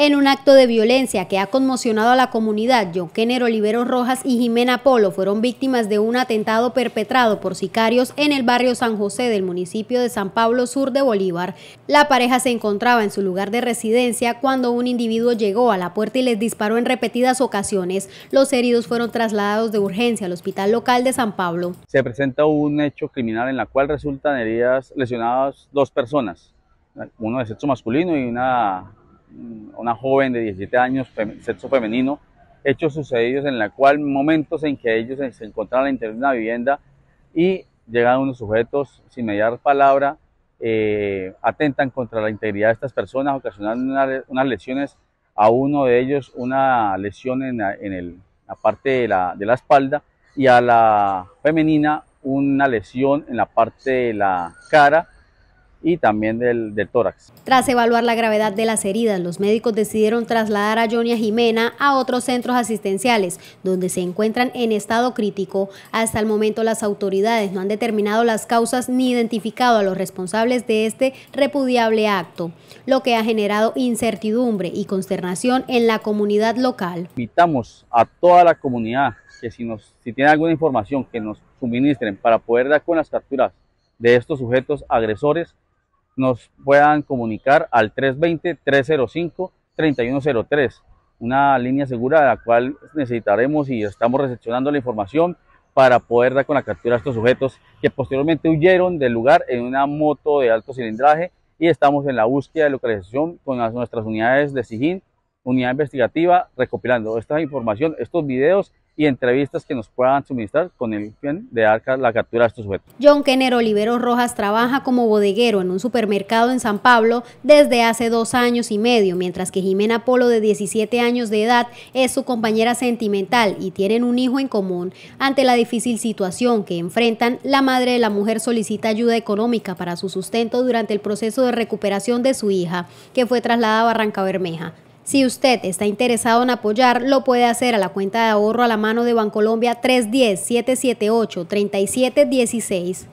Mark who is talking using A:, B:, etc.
A: En un acto de violencia que ha conmocionado a la comunidad, John Kenner Olivero Rojas y Jimena Polo fueron víctimas de un atentado perpetrado por sicarios en el barrio San José del municipio de San Pablo Sur de Bolívar. La pareja se encontraba en su lugar de residencia cuando un individuo llegó a la puerta y les disparó en repetidas ocasiones. Los heridos fueron trasladados de urgencia al hospital local de San Pablo.
B: Se presenta un hecho criminal en la cual resultan heridas lesionadas dos personas, uno de sexo masculino y una Mm, una joven de 17 años, sexo femenino, hechos sucedidos en la cual momentos en que ellos se, encontraban la interior de una vivienda y llegaron unos sujetos sin mediar palabra, eh, atentan contra la integridad de estas personas, ocasionando unas lesiones a uno de ellos, una lesión en la, parte de la, espalda y a la femenina una lesión en la parte de la cara y también del, tórax.
A: Tras evaluar la gravedad de las heridas, los médicos decidieron trasladar a Jonia Jimena a otros centros asistenciales, donde se encuentran en estado crítico. Hasta el momento las autoridades no han determinado las causas ni identificado a los responsables de este repudiable acto, lo que ha generado incertidumbre y consternación en la comunidad local.
B: Invitamos a toda la comunidad que si, nos, si tiene alguna información que nos suministren para poder dar con las capturas de estos sujetos agresores, nos puedan comunicar al 320-305-3103, una línea segura de la cual necesitaremos y estamos recepcionando la información para poder dar con la captura a estos sujetos que posteriormente huyeron del lugar en una moto de alto cilindraje y estamos en la búsqueda de localización con nuestras unidades de SIGIN, unidad investigativa, recopilando esta información, estos videos y entrevistas que nos puedan suministrar con el fin de dar la captura a estos sujetos.
A: John Kenner Olivero Rojas trabaja como bodeguero en un supermercado en San Pablo desde hace dos años y medio, mientras que Jimena Polo, de 17 años de edad, es su compañera sentimental y tienen un hijo en común. Ante la difícil situación que enfrentan, la madre de la mujer solicita ayuda económica para su sustento durante el proceso de recuperación de su hija, que fue trasladada a Barranca Bermeja. Si usted está interesado en apoyar, lo puede hacer a la cuenta de ahorro a la mano de Bancolombia 310-778-3716.